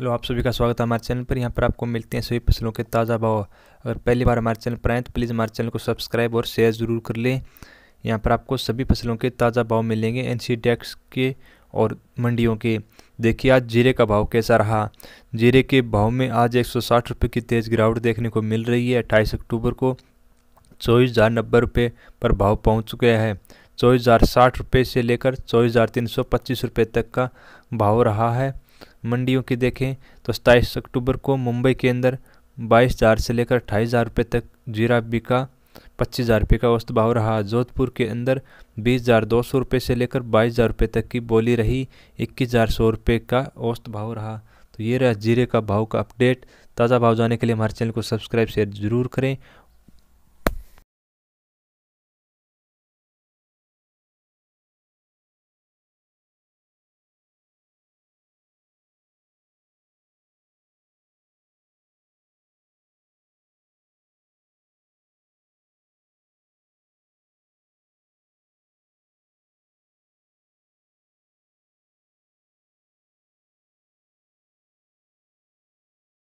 hello आप सभी का स्वागत है हमारे चैनल पर यहाँ पर आपको मिलते हैं सभी फसलों के ताज़ा भाव अगर पहली बार हमारे चैनल पर आएँ तो प्लीज़ हमारे चैनल को सब्सक्राइब और शेयर ज़रूर कर लें यहाँ पर आपको सभी फसलों के ताज़ा भाव मिलेंगे एन के और मंडियों के देखिए आज जीरे का भाव कैसा रहा जीरे के भाव में आज एक सौ की तेज़ गिरावट देखने को मिल रही है अट्ठाईस अक्टूबर को चौबीस हज़ार नब्बे रुपये पर भाव पहुँच चुका है चौबीस हज़ार साठ रुपये से लेकर चौबीस हज़ार तीन सौ पच्चीस रुपये तक का भाव रहा है मंडियों की देखें तो सताईस अक्टूबर को मुंबई के अंदर बाईस हज़ार से लेकर अट्ठाईस हज़ार रुपये तक जीरा बिका पच्चीस हज़ार रुपये का औसत भाव रहा जोधपुर के अंदर बीस हज़ार दो सौ रुपये से लेकर बाईस हज़ार रुपये तक की बोली रही इक्कीस हज़ार सौ रुपये का औसत भाव रहा तो ये रहा जीरे का भाव का अपडेट ताज़ा भाव जाने के लिए हमारे चैनल को सब्सक्राइब शेयर ज़रूर करें